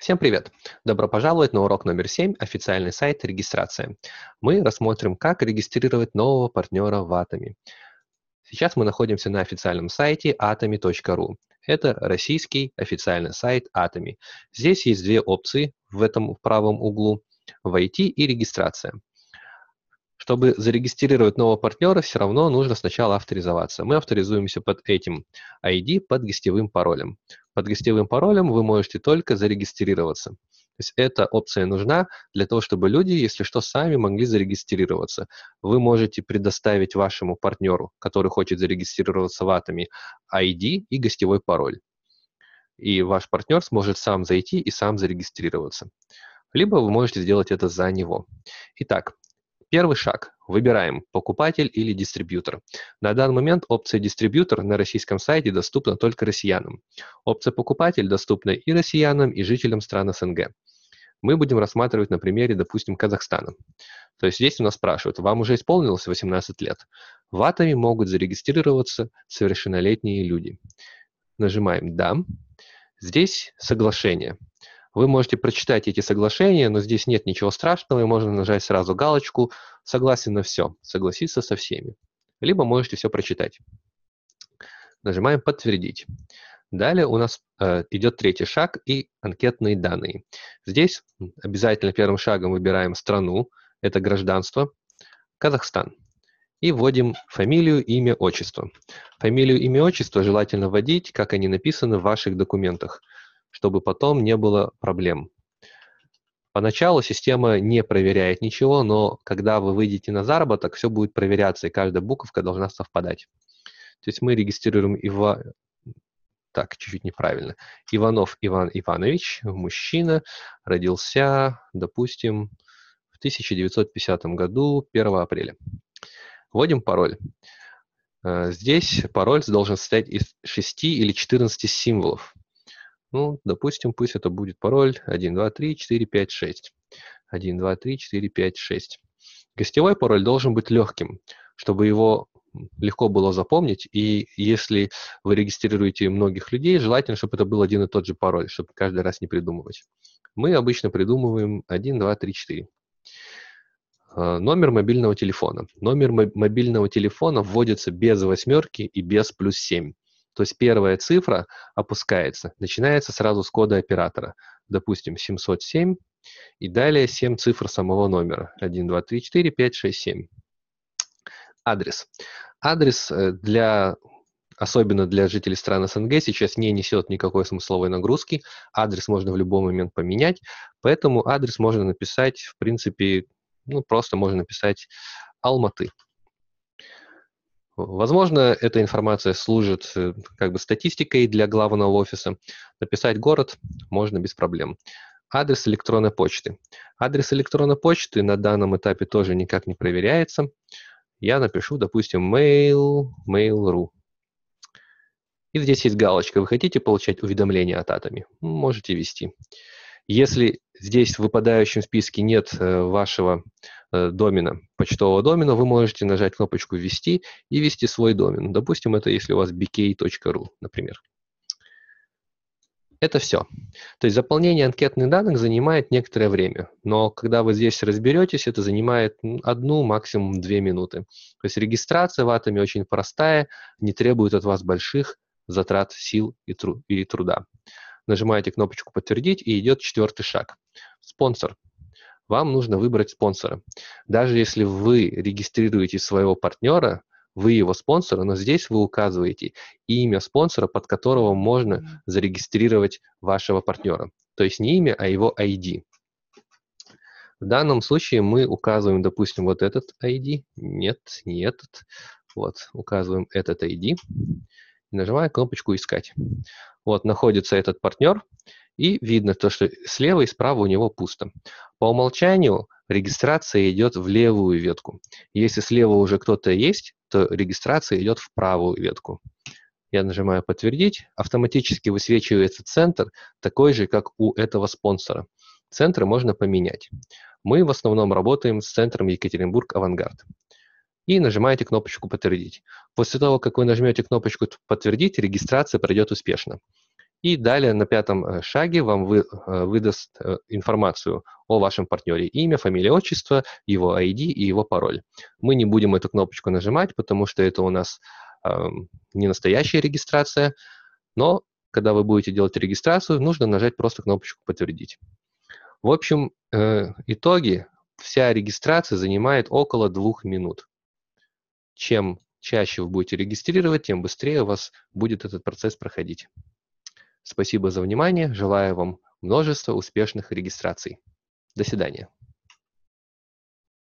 Всем привет! Добро пожаловать на урок номер 7, официальный сайт регистрации. Мы рассмотрим, как регистрировать нового партнера в Атоме. Сейчас мы находимся на официальном сайте atomy.ru. Это российский официальный сайт Atomy. Здесь есть две опции в этом правом углу – «Войти» и «Регистрация». Чтобы зарегистрировать нового партнера, все равно нужно сначала авторизоваться. Мы авторизуемся под этим ID, под гостевым паролем. Под гостевым паролем вы можете только зарегистрироваться. То есть эта опция нужна для того, чтобы люди, если что, сами могли зарегистрироваться. Вы можете предоставить вашему партнеру, который хочет зарегистрироваться в Атоме, ID и гостевой пароль. И ваш партнер сможет сам зайти и сам зарегистрироваться. Либо вы можете сделать это за него. Итак, Первый шаг. Выбираем покупатель или дистрибьютор. На данный момент опция дистрибьютор на российском сайте доступна только россиянам. Опция покупатель доступна и россиянам, и жителям стран СНГ. Мы будем рассматривать на примере, допустим, Казахстана. То есть здесь у нас спрашивают, вам уже исполнилось 18 лет. В Атоме могут зарегистрироваться совершеннолетние люди. Нажимаем «Да». Здесь соглашение – вы можете прочитать эти соглашения, но здесь нет ничего страшного, и можно нажать сразу галочку «Согласен на все», «Согласиться со всеми». Либо можете все прочитать. Нажимаем «Подтвердить». Далее у нас э, идет третий шаг и анкетные данные. Здесь обязательно первым шагом выбираем страну, это гражданство, Казахстан. И вводим фамилию, имя, отчество. Фамилию, имя, отчество желательно вводить, как они написаны в ваших документах – чтобы потом не было проблем. Поначалу система не проверяет ничего, но когда вы выйдете на заработок, все будет проверяться, и каждая буковка должна совпадать. То есть мы регистрируем Ива... Так, чуть-чуть неправильно. Иванов Иван Иванович, мужчина, родился, допустим, в 1950 году, 1 апреля. Вводим пароль. Э, здесь пароль должен состоять из 6 или 14 символов. Ну, допустим, пусть это будет пароль 1, 2, 3, 4, 5, 6. 1, 2, 3, 4, 5, 6. Гостевой пароль должен быть легким, чтобы его легко было запомнить. И если вы регистрируете многих людей, желательно, чтобы это был один и тот же пароль, чтобы каждый раз не придумывать. Мы обычно придумываем 1, 2, 3, 4. Номер мобильного телефона. Номер мобильного телефона вводится без восьмерки и без плюс 7. То есть первая цифра опускается, начинается сразу с кода оператора. Допустим, 707 и далее 7 цифр самого номера. 1, 2, 3, 4, 5, 6, 7. Адрес. Адрес э, для особенно для жителей стран СНГ, сейчас не несет никакой смысловой нагрузки. Адрес можно в любой момент поменять, поэтому адрес можно написать, в принципе, ну, просто можно написать Алматы. Возможно, эта информация служит э, как бы статистикой для главного офиса. Написать город можно без проблем. Адрес электронной почты. Адрес электронной почты на данном этапе тоже никак не проверяется. Я напишу, допустим, mail, mail.ru. И здесь есть галочка «Вы хотите получать уведомления от Атоми?» Можете ввести. Если здесь в выпадающем списке нет э, вашего Э, домена, почтового домена, вы можете нажать кнопочку «Ввести» и ввести свой домен. Допустим, это если у вас bk.ru, например. Это все. То есть заполнение анкетных данных занимает некоторое время, но когда вы здесь разберетесь, это занимает одну, максимум две минуты. То есть регистрация в Атоме очень простая, не требует от вас больших затрат сил и, тру и труда. Нажимаете кнопочку «Подтвердить» и идет четвертый шаг. Спонсор – вам нужно выбрать спонсора. Даже если вы регистрируете своего партнера, вы его спонсор, но здесь вы указываете имя спонсора, под которого можно зарегистрировать вашего партнера. То есть не имя, а его ID. В данном случае мы указываем, допустим, вот этот ID. Нет, не этот. Вот, указываем этот ID. Нажимаем кнопочку «Искать». Вот, находится этот партнер. И видно то, что слева и справа у него пусто. По умолчанию регистрация идет в левую ветку. Если слева уже кто-то есть, то регистрация идет в правую ветку. Я нажимаю «Подтвердить». Автоматически высвечивается центр, такой же, как у этого спонсора. Центры можно поменять. Мы в основном работаем с центром Екатеринбург «Авангард». И нажимаете кнопочку «Подтвердить». После того, как вы нажмете кнопочку «Подтвердить», регистрация пройдет успешно. И далее на пятом э, шаге вам вы, э, выдаст э, информацию о вашем партнере. Имя, фамилия, отчество, его ID и его пароль. Мы не будем эту кнопочку нажимать, потому что это у нас э, не настоящая регистрация, но когда вы будете делать регистрацию, нужно нажать просто кнопочку «Подтвердить». В общем, э, итоги. Вся регистрация занимает около двух минут. Чем чаще вы будете регистрировать, тем быстрее у вас будет этот процесс проходить. Спасибо за внимание. Желаю вам множества успешных регистраций. До свидания.